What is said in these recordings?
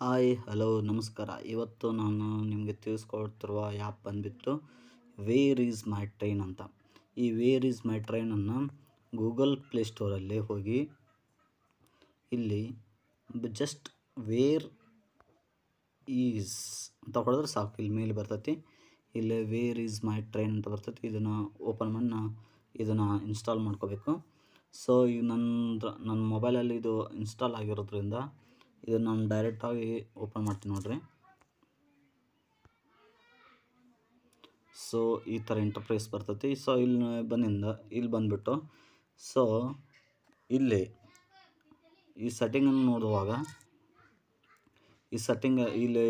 hi hello ನಮಸ್ಕಾರ ಇವತ್ತು ನಾನು ನಿಮಗೆ ತಿಳಿಸ್ಕೊಡ್ತಿರುವ ಆ್ಯಪ್ ಬಂದುಬಿಟ್ಟು ವೇರ್ ಈಸ್ ಮೈ ಟ್ರೈನ್ ಅಂತ ಈ ವೇರ್ ಈಸ್ ಮೈ ಟ್ರೈನನ್ನು ಗೂಗಲ್ ಪ್ಲೇಸ್ಟೋರಲ್ಲಿ ಹೋಗಿ ಇಲ್ಲಿ ಜಸ್ಟ್ ವೇರ್ ಈಸ್ ಅಂತ ಹೊಡೆದ್ರೆ ಸಾಕು ಇಲ್ಲಿ ಮೇಲೆ ಬರ್ತೈತಿ ಇಲ್ಲಿ ವೇರ್ ಈಸ್ ಮೈ ಟ್ರೈನ್ ಅಂತ ಬರ್ತೈತಿ ಇದನ್ನು ಓಪನ್ ಮಾಡಿ ಇದನ್ನು ಇನ್ಸ್ಟಾಲ್ ಮಾಡ್ಕೋಬೇಕು ಸೊ ಈಗ ನನ್ನ ನನ್ನ ಮೊಬೈಲಲ್ಲಿ ಇದು ಇನ್ಸ್ಟಾಲ್ ಆಗಿರೋದ್ರಿಂದ ಇದನ್ನು ನಾನು ಡೈರೆಕ್ಟಾಗಿ ಓಪನ್ ಮಾಡ್ತೀನಿ ನೋಡ್ರಿ ಸೊ ಈ ಥರ ಇಂಟರ್ಪ್ರೈಸ್ ಬರ್ತೈತಿ ಸೊ ಇಲ್ಲಿ ಬಂದಿಂದ ಇಲ್ಲಿ ಬಂದುಬಿಟ್ಟು ಸೊ ಇಲ್ಲಿ ಈ ಸೆಟ್ಟಿಂಗನ್ನು ನೋಡುವಾಗ ಈ ಸೆಟ್ಟಿಂಗ್ ಇಲ್ಲಿ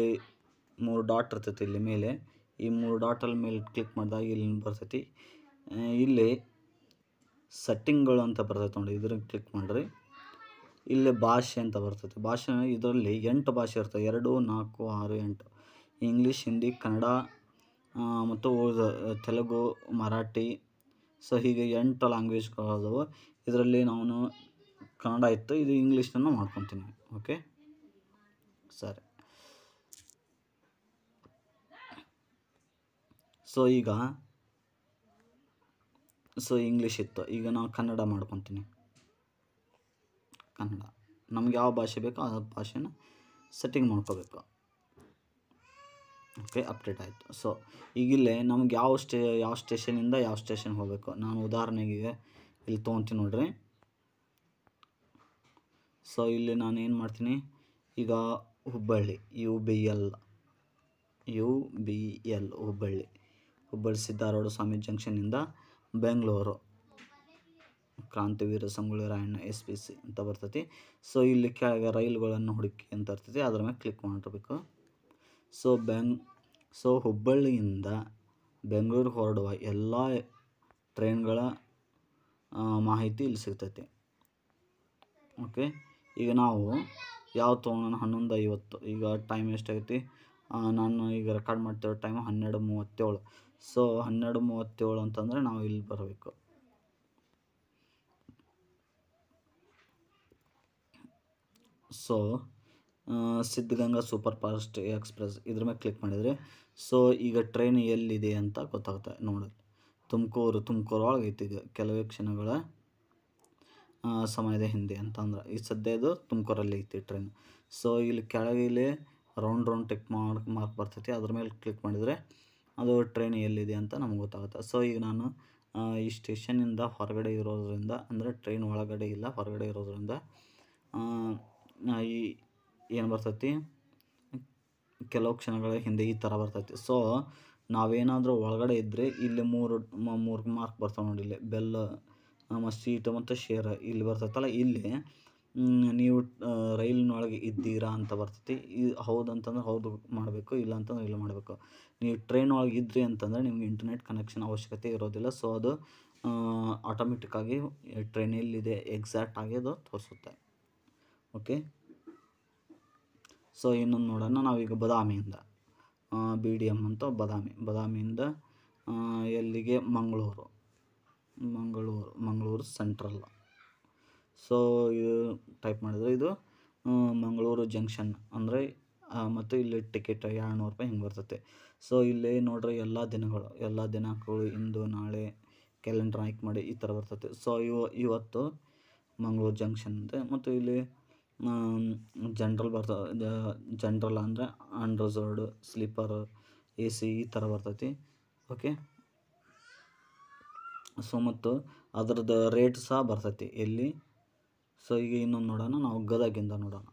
ಮೂರು ಡಾಟ್ ಇರ್ತೈತಿ ಇಲ್ಲಿ ಮೇಲೆ ಈ ಮೂರು ಡಾಟಲ್ಲಿ ಮೇಲೆ ಕ್ಲಿಕ್ ಮಾಡಿದಾಗ ಇಲ್ಲಿ ಬರ್ತೈತಿ ಇಲ್ಲಿ ಸೆಟ್ಟಿಂಗ್ಗಳು ಅಂತ ಬರ್ತೈತೆ ನೋಡಿ ಇದ್ರಾಗ ಕ್ಲಿಕ್ ಮಾಡಿರಿ ಇಲ್ಲಿ ಭಾಷೆ ಅಂತ ಬರ್ತದೆ ಭಾಷೆ ಇದರಲ್ಲಿ ಎಂಟು ಭಾಷೆ ಇರ್ತವೆ ಎರಡು ನಾಲ್ಕು ಆರು ಎಂಟು ಇಂಗ್ಲೀಷ್ ಹಿಂದಿ ಕನ್ನಡ ಮತ್ತು ತೆಲುಗು ಮರಾಠಿ ಸೊ ಹೀಗೆ ಎಂಟು ಲ್ಯಾಂಗ್ವೇಜ್ಗಳಾದವು ಇದರಲ್ಲಿ ನಾನು ಕನ್ನಡ ಇತ್ತು ಇದು ಇಂಗ್ಲೀಷನ್ನು ಮಾಡ್ಕೊತೀನಿ ಓಕೆ ಸರಿ ಸೊ ಈಗ ಸೊ ಇಂಗ್ಲೀಷ್ ಇತ್ತು ಈಗ ನಾವು ಕನ್ನಡ ಮಾಡ್ಕೊತೀನಿ ಕನ್ನಡ ನಮ್ಗೆ ಯಾವ ಭಾಷೆ ಬೇಕೋ ಆ ಭಾಷೆನ ಸೆಟ್ಟಿಂಗ್ ಮಾಡ್ಕೋಬೇಕು ಓಕೆ ಅಪ್ಡೇಟ್ ಆಯಿತು ಸೊ ಈಗಿಲ್ಲೇ ನಮ್ಗೆ ಯಾವ ಸ್ಟೇ ಯಾವ ಸ್ಟೇಷನಿಂದ ಯಾವ ಸ್ಟೇಷನ್ ಹೋಗಬೇಕು ನಾನು ಉದಾಹರಣೆಗೆ ಇಲ್ಲಿ ತೊಗೊತೀನಿ ನೋಡ್ರಿ ಸೊ ಇಲ್ಲಿ ನಾನು ಏನು ಮಾಡ್ತೀನಿ ಈಗ Hubballi U B L U B L Hubballi Hubballi Siddharoodha Swami ಜಂಕ್ಷನಿಂದ Bengaluru Krantiveera Sangolli Rayanna S P C ಅಂತ ಬರ್ತೈತಿ ಸೊ ಇಲ್ಲಿ ಕೆಳಗೆ ರೈಲುಗಳನ್ನು ಹುಡುಕಿ ಅಂತ ಇರ್ತೈತಿ ಅದ್ರ ಮೇಲೆ ಕ್ಲಿಕ್ ಮಾಡಿರ್ಬೇಕು ಸೊ ಬೆಂಗ್ ಸೊ ಹುಬ್ಬಳ್ಳಿಯಿಂದ ಬೆಂಗಳೂರು ಹೊರಡುವ ಎಲ್ಲ ಟ್ರೈನ್ಗಳ ಮಾಹಿತಿ ಇಲ್ಲಿ ಸಿಗ್ತೈತಿ ಓಕೆ ಈಗ ನಾವು ಯಾವ ತೊಗೊಂಡು ಹನ್ನೊಂದು ಐವತ್ತು ಈಗ ಟೈಮ್ ಎಷ್ಟಾಗೈತಿ ನಾನು ಈಗ ರೆಕಾರ್ಡ್ ಮಾಡ್ತಿರೋ ಟೈಮ್ ಹನ್ನೆರಡು ಮೂವತ್ತೇಳು ಸೊ ಹನ್ನೆರಡು ಮೂವತ್ತೇಳು ಅಂತಂದರೆ ನಾವು ಇಲ್ಲಿ ಬರಬೇಕು so Siddhaganga super fast express ಇದ್ರ ಮೇಲೆ ಕ್ಲಿಕ್ ಮಾಡಿದರೆ ಸೊ ಈಗ ಟ್ರೈನ್ ಎಲ್ಲಿದೆ ಅಂತ ಗೊತ್ತಾಗುತ್ತೆ ನೋಡಿ ತುಮಕೂರು ತುಮಕೂರು ಒಳಗೈತೆ ಐತಿ ಈಗ ಕೆಲವೇ ಕ್ಷಣಗಳ ಸಮಯದ ಹಿಂದೆ ಅಂತಂದ್ರೆ ಈ ಸದ್ಯದು ತುಮಕೂರಲ್ಲಿ ಐತಿ ಟ್ರೈನ್ ಸೊ ಇಲ್ಲಿ ಕೆಳಗಿಲ್ಲಿ round round tick mark mark ಬರ್ತೈತಿ ಅದ್ರ ಮೇಲೆ ಕ್ಲಿಕ್ ಮಾಡಿದರೆ ಅದು ಟ್ರೈನ್ ಎಲ್ಲಿದೆ ಅಂತ ನಮ್ಗೆ ಗೊತ್ತಾಗುತ್ತೆ ಸೊ ಈಗ ನಾನು ಈ ಸ್ಟೇಷನಿಂದ ಹೊರಗಡೆ ಇರೋದ್ರಿಂದ ಅಂದರೆ ಟ್ರೈನ್ ಒಳಗಡೆ ಇಲ್ಲ ಹೊರಗಡೆ ಇರೋದ್ರಿಂದ ಈ ಏನು ಬರ್ತೈತಿ ಕೆಲವು ಕ್ಷಣಗಳ ಹಿಂದೆ ಈ ಥರ ಬರ್ತೈತಿ ಸೊ ನಾವೇನಾದರೂ ಒಳಗಡೆ ಇದ್ದರೆ ಇಲ್ಲಿ ಮೂರು ಮೂರು ಮಾರ್ಕ್ ಬರ್ತಾವೆ ನೋಡಿ ಇಲ್ಲಿ ಬೆಲ್ಲ ನಮ್ಮ ಸೀಟು ಮತ್ತು ಶೇರ್ ಇಲ್ಲಿ ಬರ್ತೈತಲ್ಲ ಇಲ್ಲಿ ನೀವು ರೈಲಿನೊಳಗೆ ಇದ್ದೀರಾ ಅಂತ ಬರ್ತೈತಿ ಇದು ಹೌದು ಅಂತಂದ್ರೆ ಹೌದು ಮಾಡಬೇಕು ಇಲ್ಲ ಅಂತಂದ್ರೆ ಇಲ್ಲ ಮಾಡಬೇಕು ನೀವು ಟ್ರೈನ್ ಒಳಗೆ ಇದ್ರಿ ಅಂತಂದರೆ ನಿಮ್ಗೆ ಇಂಟರ್ನೆಟ್ ಕನೆಕ್ಷನ್ ಅವಶ್ಯಕತೆ ಇರೋದಿಲ್ಲ ಸೊ ಅದು ಆಟೋಮೆಟಿಕ್ಕಾಗಿ ಟ್ರೈನ್ ಎಲ್ಲಿದೆ ಎಕ್ಸಾಕ್ಟ್ ಆಗಿ ಅದು ತೋರಿಸುತ್ತೆ ಓಕೆ ಸೊ ಇನ್ನೊಂದು ನೋಡೋಣ ನಾವೀಗ ಬದಾಮಿಯಿಂದ ಬಿ ಡಿ ಎಮ್ ಅಂತ ಬದಾಮಿ ಬದಾಮಿಯಿಂದ ಎಲ್ಲಿಗೆ ಮಂಗಳೂರು ಮಂಗಳೂರು ಮಂಗಳೂರು ಸೆಂಟ್ರಲ್ ಸೊ ಇದು ಟೈಪ್ ಮಾಡಿದರೆ ಇದು ಮಂಗಳೂರು ಜಂಕ್ಷನ್ ಅಂದರೆ ಮತ್ತು ಇಲ್ಲಿ ಟಿಕೆಟ್ ಎರಡುನೂರು ರೂಪಾಯಿ ಹಿಂಗೆ ಬರ್ತೈತೆ ಸೊ ಇಲ್ಲಿ ನೋಡ್ರಿ ಎಲ್ಲ ದಿನಗಳು ಎಲ್ಲ ದಿನಾಂಕಗಳು ಇಂದು ನಾಳೆ ಕ್ಯಾಲೆಂಡ್ರ್ ಆಯ್ಕೆ ಮಾಡಿ ಈ ಥರ ಬರ್ತೈತೆ ಸೊ ಇವ ಇವತ್ತು ಮಂಗಳೂರು ಜಂಕ್ಷನ್ ಇದೆ ಮತ್ತು ಇಲ್ಲಿ ಜನ್ರಲ್ ಬರ್ತದೆ ಜನ್ರಲ್ ಅಂದರೆ ಅನ್ರಿಸರ್ವ್ಡ್ ಸ್ಲೀಪರ್ ಎ ಸಿ ಈ ಥರ ಬರ್ತೈತಿ ಓಕೆ ಸೊ ಮತ್ತು ಅದ್ರದ್ದು ರೇಟ್ ಸಹ ಬರ್ತೈತಿ ಎಲ್ಲಿ ಸೊ ಈಗ ಇನ್ನೊಂದು ನೋಡೋಣ ನಾವು ಗದಗಿಂದ ನೋಡೋಣ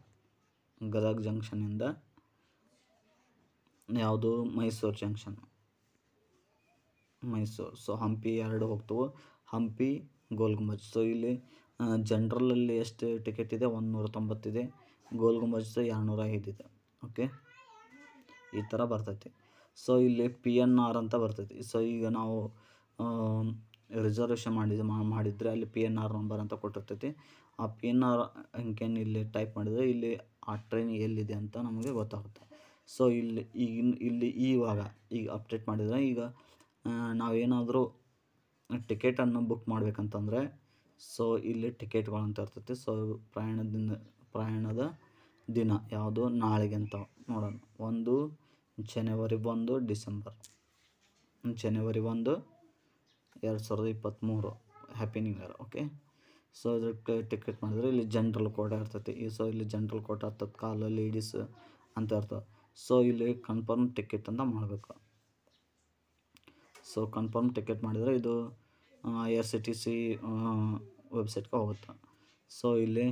ಗದಗ ಜಂಕ್ಷನಿಂದ ಯಾವುದು ಮೈಸೂರು ಜಂಕ್ಷನ್ ಮೈಸೂರು ಸೊ ಹಂಪಿ ಎರಡು ಹೋಗ್ತವೆ ಹಂಪಿ ಗೋಲ್ಗುಂಬಜ್ ಸೊ ಇಲ್ಲಿ ಜನ್ರಲಲ್ಲಿ ಎಷ್ಟು ಟಿಕೆಟ್ ಇದೆ ಒಂದು ನೂರ ತೊಂಬತ್ತಿದೆ ಗೋಲ್ ಗುಂಬಜ್ದು ಐದು ಇದೆ ಓಕೆ ಈ ಥರ ಬರ್ತೈತಿ ಸೊ ಇಲ್ಲಿ ಪಿ ಎನ್ ಆರ್ ಅಂತ ಬರ್ತೈತಿ ಸೊ ಈಗ ನಾವು ರಿಸರ್ವೇಷನ್ ಮಾಡಿದ ಮಾಡಿದರೆ ಅಲ್ಲಿ ಪಿ ಎನ್ ಆರ್ ನಂಬರ್ ಅಂತ ಕೊಟ್ಟಿರ್ತೈತಿ ಆ ಪಿ ಎನ್ ಆರ್ ಅಂಕೆನ ಇಲ್ಲಿ ಟೈಪ್ ಮಾಡಿದರೆ ಇಲ್ಲಿ ಆ ಟ್ರೈನ್ ಎಲ್ಲಿದೆ ಅಂತ ನಮಗೆ ಗೊತ್ತಾಗುತ್ತೆ ಸೊ ಇಲ್ಲಿ ಈಗಿನ ಇಲ್ಲಿ ಇವಾಗ ಈಗ ಅಪ್ಡೇಟ್ ಮಾಡಿದರೆ ಈಗ ನಾವೇನಾದರೂ ಟಿಕೆಟನ್ನು ಬುಕ್ ಮಾಡಬೇಕಂತಂದರೆ ಸೊ ಇಲ್ಲಿ ಟಿಕೆಟ್ಗಳು ಅಂತ ಇರ್ತೈತಿ ಸೊ ಪ್ರಯಾಣದಿಂದ ಪ್ರಯಾಣದ ದಿನ ಯಾವುದು ನಾಳೆಗೆ ಅಂತ ನೋಡೋಣ ಒಂದು ಜನವರಿ ಒಂದು ಡಿಸೆಂಬರ್ ಜನವರಿ ಒಂದು ಎರಡು ಸಾವಿರದ ಇಪ್ಪತ್ತ್ಮೂರು happy new year okay so ಇದಕ್ಕೆ ಟಿಕೆಟ್ ಮಾಡಿದ್ರೆ ಇಲ್ಲಿ ಜನ್ರಲ್ ಕೋಟೆ ಇರ್ತೈತಿ ಈ ಸೊ ಇಲ್ಲಿ ಜನ್ರಲ್ ಕೋಟ ಇರ್ತದೆ ಕಾಲು ಲೇಡೀಸ್ ಅಂತ ಇರ್ತದೆ ಸೊ ಇಲ್ಲಿ ಕನ್ಫರ್ಮ್ ಟಿಕೆಟ್ ಅಂತ ಮಾಡಬೇಕು ಸೊ ಕನ್ಫರ್ಮ್ ಟಿಕೆಟ್ ಮಾಡಿದರೆ ಇದು I R C T C ವೆಬ್ಸೈಟ್ಗೆ ಹೋಗುತ್ತೆ ಸೊ ಇಲ್ಲಿ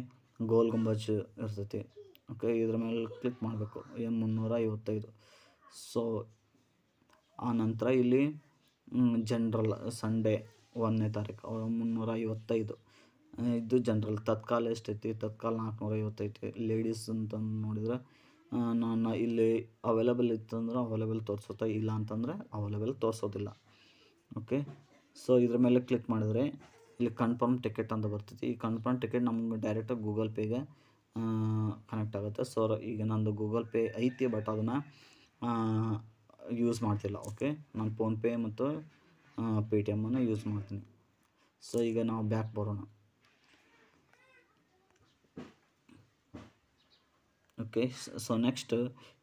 ಗೋಲ್ ಗುಂಬಜ್ ಇರ್ತೈತಿ ಓಕೆ ಇದ್ರ ಮೇಲೆ ಕ್ಲಿಕ್ ಮಾಡಬೇಕು ಏನು ಮುನ್ನೂರ ಐವತ್ತೈದು ಸೊ ಆ ನಂತರ ಇಲ್ಲಿ ಜನ್ರಲ್ ಸಂಡೇ ಒಂದನೇ ತಾರೀಕು ಮುನ್ನೂರ ಐವತ್ತೈದು ಇದು ಜನ್ರಲ್ ತತ್ಕಾಲ ಎಷ್ಟೈತಿ ತತ್ಕಾಲ ನಾಲ್ಕುನೂರ ಐವತ್ತೈತಿ ಲೇಡೀಸ್ ಅಂತ ನೋಡಿದರೆ ನಾನು ಇಲ್ಲಿ ಅವೈಲೇಬಲ್ ಇತ್ತಂದ್ರೆ ಅವೈಲೇಬಲ್ ತೋರಿಸುತ್ತೆ ಇಲ್ಲ ಅಂತಂದರೆ ಅವೈಲೇಬಲ್ ತೋರಿಸೋದಿಲ್ಲ ಓಕೆ ಸೊ ಇದ್ರ ಮೇಲೆ ಕ್ಲಿಕ್ ಮಾಡಿದರೆ ಇಲ್ಲಿ ಕನ್ಫರ್ಮ್ ಟಿಕೆಟ್ ಅಂತ ಬರ್ತೈತಿ ಈ ಕನ್ಫರ್ಮ್ ಟಿಕೆಟ್ ನಮ್ಗೆ ಡೈರೆಕ್ಟಾಗಿ ಗೂಗಲ್ ಪೇಗೆ ಕನೆಕ್ಟ್ ಆಗುತ್ತೆ ಸೊ ಈಗ ನಂದು ಗೂಗಲ್ ಪೇ ಐತಿ ಬಟ್ ಅದನ್ನು ಯೂಸ್ ಮಾಡ್ತಿಲ್ಲ ಓಕೆ ನಾನು ಫೋನ್ಪೇ ಮತ್ತು ಪೇ ಟಿ ಎಮ್ಮನ್ನು ಯೂಸ್ ಮಾಡ್ತೀನಿ ಸೊ ಈಗ ನಾವು ಬ್ಯಾಕ್ ಬರೋಣ ಓಕೆ ಸೊ ನೆಕ್ಸ್ಟ್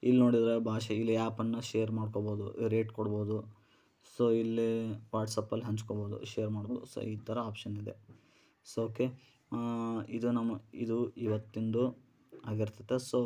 ಇಲ್ಲಿ ನೋಡಿದ್ರೆ ಭಾಷೆ ಇಲ್ಲಿ ಆ್ಯಪನ್ನು ಶೇರ್ ಮಾಡ್ಕೋಬೋದು ರೇಟ್ ಕೊಡ್ಬೋದು ಸೊ ಇಲ್ಲಿ ವಾಟ್ಸಪ್ಪಲ್ಲಿ ಹಂಚ್ಕೋಬೋದು ಶೇರ್ ಮಾಡ್ಬೋದು ಸೊ ಈ ಥರ ಆಪ್ಷನ್ ಇದೆ ಸೊ ಓಕೆ ಇದು ನಮ್ಮ ಇದು ಇವತ್ತಿಂದು ಆಗಿರ್ತೈತೆ ಸೊ